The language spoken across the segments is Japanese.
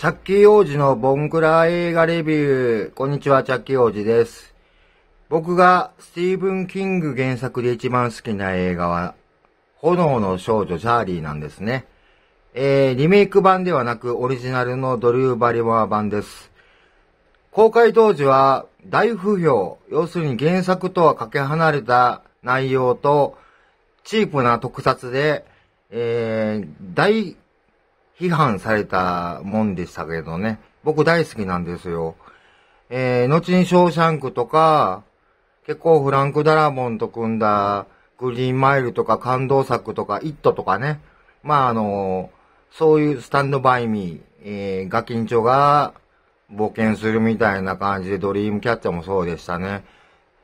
チャッキー王子のボンクラ映画レビュー。こんにちは、チャッキー王子です。僕がスティーブン・キング原作で一番好きな映画は、炎の少女チャーリーなんですね。えー、リメイク版ではなくオリジナルのドリュー・バリバー版です。公開当時は大不評、要するに原作とはかけ離れた内容と、チープな特撮で、えー、大批判されたもんでしたけどね。僕大好きなんですよ。えー、後にショーシャンクとか、結構フランク・ダラモンと組んだグリーンマイルとか感動作とか、イットとかね。まあ、あのー、そういうスタンドバイミー、えー、ガキンチョが冒険するみたいな感じで、ドリームキャッチャーもそうでしたね。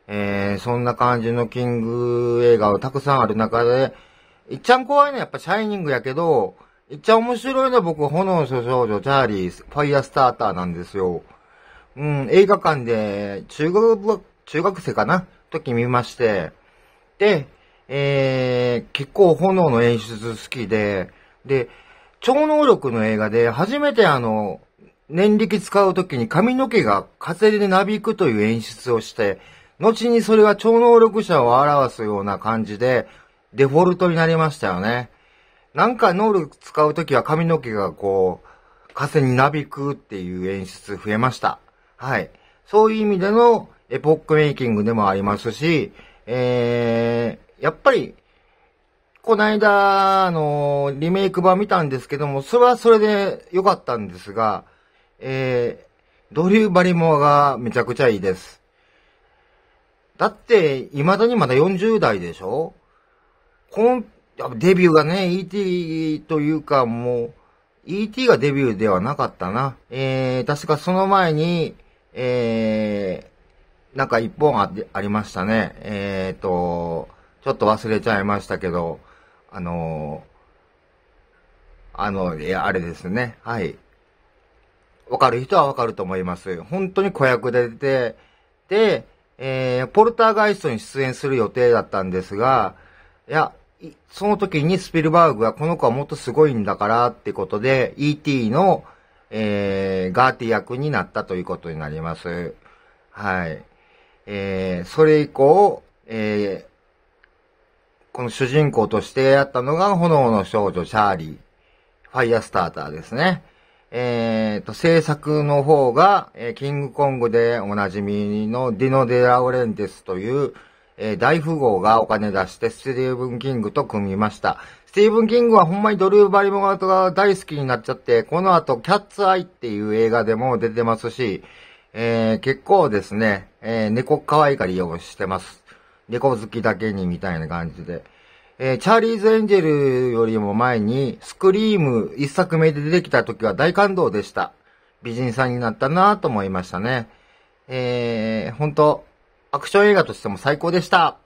えー、そんな感じのキング映画をたくさんある中で、いっちゃん怖いのやっぱシャイニングやけど、めっちゃ面白いの僕、炎の少女、チャーリー、ファイアスターターなんですよ。うん、映画館で、中学、中学生かな時見まして、で、えー、結構炎の演出好きで、で、超能力の映画で、初めてあの、年力使う時に髪の毛が風でなびくという演出をして、後にそれは超能力者を表すような感じで、デフォルトになりましたよね。なんか能力使うときは髪の毛がこう、風になびくっていう演出増えました。はい。そういう意味でのエポックメイキングでもありますし、えー、やっぱり、こないだ、あのー、リメイク版見たんですけども、それはそれで良かったんですが、えー、ドリュー・バリモアがめちゃくちゃいいです。だって、未だにまだ40代でしょデビューがね、ET というかもう、ET がデビューではなかったな。えー、確かその前に、えー、なんか一本あありましたね。えーと、ちょっと忘れちゃいましたけど、あのー、あの、いや、あれですね。はい。わかる人はわかると思います。本当に子役で出て、で、えー、ポルターガイストに出演する予定だったんですが、いや、その時にスピルバーグはこの子はもっとすごいんだからってことで、E.T. の、えー、ガーティ役になったということになります。はい。えー、それ以降、えー、この主人公としてやったのが炎の少女チャーリー、ファイアスターターですね。えー、と、制作の方が、えー、キングコングでおなじみのディノ・デラ・オレンテスという、えー、大富豪がお金出してスティーブン・キングと組みました。スティーブン・キングはほんまにドルー・バリモガートが大好きになっちゃって、この後、キャッツ・アイっていう映画でも出てますし、えー、結構ですね、えー、猫可愛がりをしてます。猫好きだけにみたいな感じで。えー、チャーリーズ・エンジェルよりも前に、スクリーム一作目で出てきた時は大感動でした。美人さんになったなぁと思いましたね。えー、本当アクション映画としても最高でした。